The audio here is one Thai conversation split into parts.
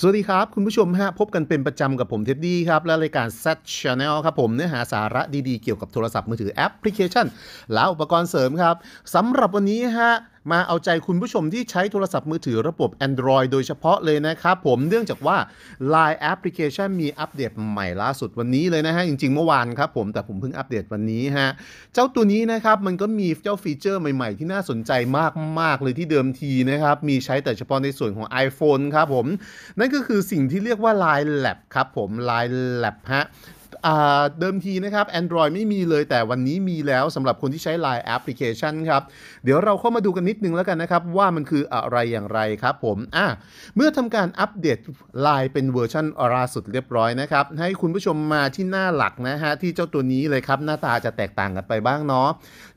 สวัสดีครับ คุณผู้ชมฮะ พบกันเป็นประจำกับผมเท็ดดี้ครับ และรายการ Set Channel ครับผมเนื้อหาสาระดี ๆ เกี่ยวกับโทรศัพท์มือถือแอปพลิเคชัน และอุปกรณ์เสริมครับสำหรับวันนี้ฮะมาเอาใจคุณผู้ชมที่ใช้โทรศัพท์มือถือระบบ Android โดยเฉพาะเลยนะครับผมเนื่องจากว่า Line แอปพลิเคชันมีอัปเดตใหม่ล่าสุดวันนี้เลยนะฮะ จริงๆเมื่อวานครับผมแต่ผมเพิ่งอัปเดตวันนี้ฮะ เจ้าตัวนี้นะครับ มันก็มีเจ้าฟีเจอร์ใหม่ๆ ที่น่าสนใจมากๆเลยที่เดิมทีนะครับ มีใช้แต่เฉพาะในส่วนของ iPhone ครับผมนั่นก็คือสิ่งที่เรียกว่า Line Lab ครับผม Line Lab ฮะเดิมทีนะครับ Android ไม่มีเลยแต่วันนี้มีแล้วสำหรับคนที่ใช้ Line แอปพลิเคชันครับ เดี๋ยวเราเข้ามาดูกันนิดนึงแล้วกันนะครับ ว่ามันคืออะไรอย่างไรครับผมอ่ะเมื่อทำการอัปเดต Line เป็นเวอร์ชันล่าสุดเรียบร้อยนะครับ ให้คุณผู้ชมมาที่หน้าหลักนะฮะ ที่เจ้าตัวนี้เลยครับ หน้าตาจะแตกต่างกันไปบ้างเนาะ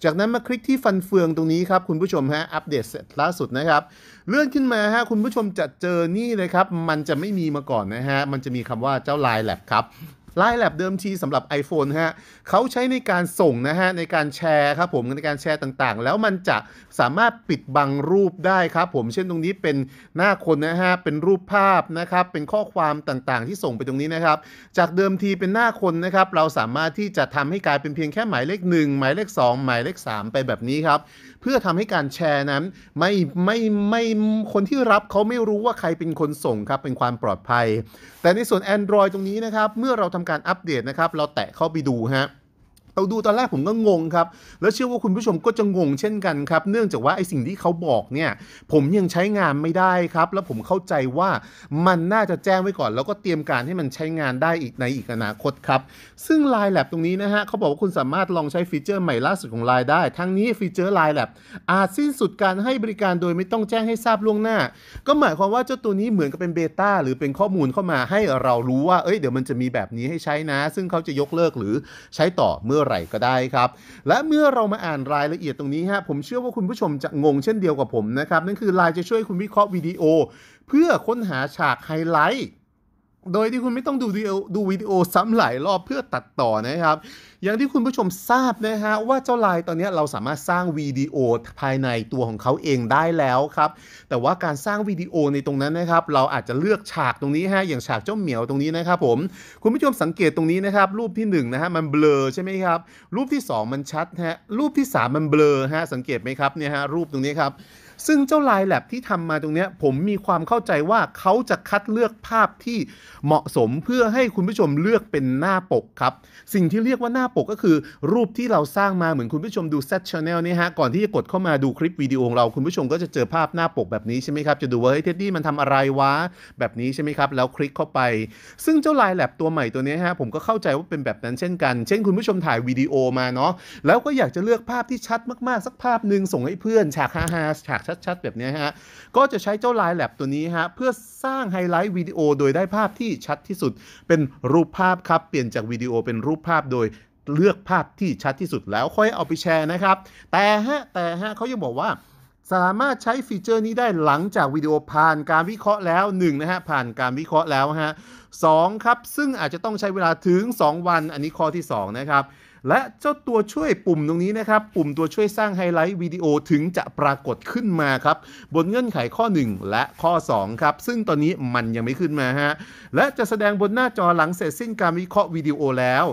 จากนั้นมาคลิกที่ฟันเฟืองตรงนี้ครับคุณผู้ชมฮะอัปเดตเสร็จล่าสุดนะครับเลื่อนขึ้นมาฮะคุณผู้ชมจะเจอนี่เลยครับมันจะไม่มีมาก่อนนะฮะมันจะมีคำว่าเจ้า Line Lab ครับไลน์แลบเดิมทีสำหรับ iPhone ฮะเขาใช้ในการส่งนะฮะในการแชร์ครับผมในการแชร์ต่างๆ แล้วมันจะสามารถปิดบังรูปได้ครับผม เช่นตรงนี้เป็นหน้าคนนะฮะ เป็นรูปภาพนะครับ เป็นข้อความต่างๆที่ส่งไปตรงนี้นะครับ จากเดิมทีเป็นหน้าคนนะครับ เราสามารถที่จะทำให้กลายเป็นเพียงแค่หมายเลข1หมายเลข2หมายเลข3ไปแบบนี้ครับ เพื่อทำให้การแชร์นั้นไม่ไม่ไม่คนที่รับเขาไม่รู้ว่าใครเป็นคนส่งครับ เป็นความปลอดภัย แต่ในส่วน Android ตรงนี้นะครับ เมื่อเราททำการอัปเดตนะครับ เราแตะเข้าไปดูฮะเราดูตอนแรกผมก็งงครับ แล้วเชื่อว่าคุณผู้ชมก็จะงง เช่นกันครับ เนื่องจากว่าไอสิ่งที่เขาบอกเนี่ยผมยังใช้งานไม่ได้ครับแล้วผมเข้าใจว่ามันน่าจะแจ้งไว้ก่อน แล้วก็เตรียมการให้มันใช้งานได้อีกในอีกอนาคตครับ ซึ่ง Line Lab ตรงนี้นะฮะเขาบอกว่าคุณสามารถลองใช้ฟีเจอร์ใหม่ล่าสุดของ Line ได้ ทั้งนี้ฟีเจอร์ Line Lab อาจสิ้นสุดการให้บริการโดยไม่ต้องแจ้งให้ทราบล่วงหน้าก็หมายความว่าเจ้าตัวนี้เหมือนกับเป็นเบต้าหรือเป็นข้อมูลเข้ามาให้เรารู้ว่าเอ้ยเดี๋ยวมันจะมีแบบนี้ให้ใช้นะ ซึ่งเขาจะยกเลิกหรือใช้ต่อเมื่อไหร่ก็ได้ครับ และเมื่อเรามาอ่านรายละเอียดตรงนี้ฮะผมเชื่อว่าคุณผู้ชมจะงงเช่นเดียวกับผมนะครับ นั่นคือลายจะช่วยคุณวิเคราะห์วิดีโอ เพื่อค้นหาฉากไฮไลท์โดยที่คุณไม่ต้องดูวิดีโอดูวิดีโอซ้ำหลายรอบเพื่อตัดต่อนะครับ อย่างที่คุณผู้ชมทราบนะฮะ ว่าเจ้าลายตอนนี้เราสามารถสร้างวิดีโอภายในตัวของเขาเองได้แล้วครับ แต่ว่าการสร้างวิดีโอในตรงนั้นนะครับ เราอาจจะเลือกฉากตรงนี้ฮะอย่างฉากเจ้าเหมียวตรงนี้นะครับผม คุณผู้ชมสังเกตตรงนี้นะครับ รูปที่1นนะฮะมันเบลอใช่ไหมครับ รูปที่ 2 มันชัดฮะ รูปที่3มันเบลอฮะสังเกตไหมครับเนี่ยฮะรูปตรงนี้ครับซึ่งเจ้าไลน์แลบที่ทำมาตรงนี้ผมมีความเข้าใจว่าเขาจะคัดเลือกภาพที่เหมาะสมเพื่อให้คุณผู้ชมเลือกเป็นหน้าปกครับ สิ่งที่เรียกว่าหน้าปกก็คือ รูปที่เราสร้างมาเหมือนคุณผู้ชมดูเซตชาแนลนี่ฮะ ก่อนที่จะกดเข้ามาดูคลิปวิดีโอของเรา คุณผู้ชมก็จะเจอภาพหน้าปกแบบนี้ใช่ไหมครับ จะดูว่าเฮ้ยเท็ดดี้มันทำอะไรวะ แบบนี้ใช่ไหมครับ แล้วคลิกเข้าไป ซึ่งเจ้าไลน์แลบตัวใหม่ตัวนี้ฮะผมก็เข้าใจว่าเป็นแบบนั้นเช่นกัน เช่น คุณผู้ชมถ่ายวิดีโอมาเนาะแล้วก็อยากจะเลือกภาพที่ชัดมากๆ สักภาพหนึ่งส่งให้เพื่อนฉากฮาาฉากชัดๆแบบนี้ฮะ ก็จะใช้เจ้าลายแ Lab ตัวนี้ฮะ เพื่อสร้างไฮไลท์วิดีโอ โดยได้ภาพที่ชัดที่สุด เป็นรูปภาพครับ เปลี่ยนจากวิดีโอเป็นรูปภาพโดยเลือกภาพที่ชัดที่สุดแล้วค่อยเอาไปแชร์นะครับ แต่ฮะ แต่ฮะเขายังบอกว่า สามารถใช้ฟีเจอร์นี้ได้หลังจากวิดีโอผ่านการวิเคราะห์แล้ว1นะฮะ ผ่านการวิเคราะห์แล้วฮะสครับ ซึ่งอาจจะต้องใช้เวลาถึง 2 วัน อันนี้ข้อที่ 2 นะครับและเจ้าตัวช่วยปุ่มตรงนี้นะครับปุ่มตัวช่วยสร้างไฮไลท์วิดีโอถึงจะปรากฏขึ้นมาครับบนเงื่อนไขข้อ 1 และข้อ2ครับซึ่งตอนนี้มันยังไม่ขึ้นมาฮะและจะแสดงบนหน้าจอหลังเสร็จสิ้นการวิเคราะห์วิดีโอแล้ว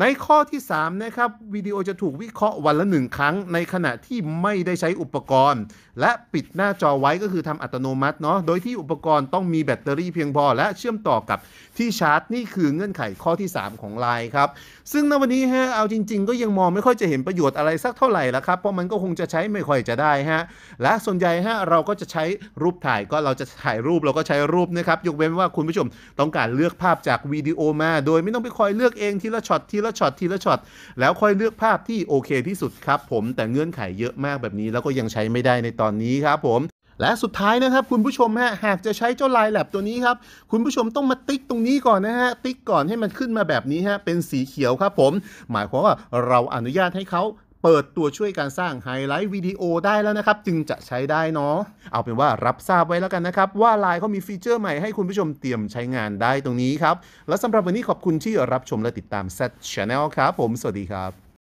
ในข้อที่3นะครับวิดีโอจะถูกวิเคราะห์วันละ 1 ครั้ง ในขณะที่ไม่ได้ใช้อุปกรณ์ และปิดหน้าจอไว้ก็คือทำอัตโนมัติเนาะโดยที่อุปกรณ์ต้องมีแบตเตอรี่เพียงพอ และเชื่อมต่อกับที่ชาร์จ นี่คือเงื่อนไขข้อที่ 3 ของไลน์ครับซึ่งในวันนี้ฮะเอาจริงๆก็ยังมองไม่ค่อยจะเห็นประโยชน์อะไรสักเท่าไหร่ละครับเพราะมันก็คงจะใช้ไม่ค่อยจะได้ฮะและส่วนใหญ่ฮะเราก็จะใช้รูปถ่าย ก็เราจะถ่ายรูปเราก็ใช้รูปนะครับ ยกเว้นว่าคุณผู้ชมต้องการเลือกภาพจากวิดีโอมาโดยไม่ต้องไปคอยเลือกเองทีละช็อตทีละช็อตทีละช็อตแล้วค่อยเลือกภาพที่โอเคที่สุดครับ ผมแต่เงื่อนไขเยอะมากแบบนี้ แล้วก็ยังใช้ไม่ได้ในตอนนี้ครับ ผมและสุดท้ายนะครับคุณผู้ชมฮะหากจะใช้เจ้าไลน์แลบตัวนี้ครับคุณผู้ชมต้องมาติ๊กตรงนี้ก่อนนะฮะติ๊กก่อนให้มันขึ้นมาแบบนี้ฮะเป็นสีเขียวครับผม หมายความว่าเราอนุญาตให้เขาเปิดตัวช่วยการสร้างไฮไลท์วิดีโอได้แล้วนะครับจึงจะใช้ได้เนาะเอาเป็นว่ารับทราบไว้แล้วกันนะครับว่าลายเขามีฟีเจอร์ใหม่ให้คุณผู้ชมเตรียมใช้งานได้ตรงนี้ครับและสำหรับวันนี้ขอบคุณที่รับชมและติดตาม Set Channel ครับผมสวัสดีครับ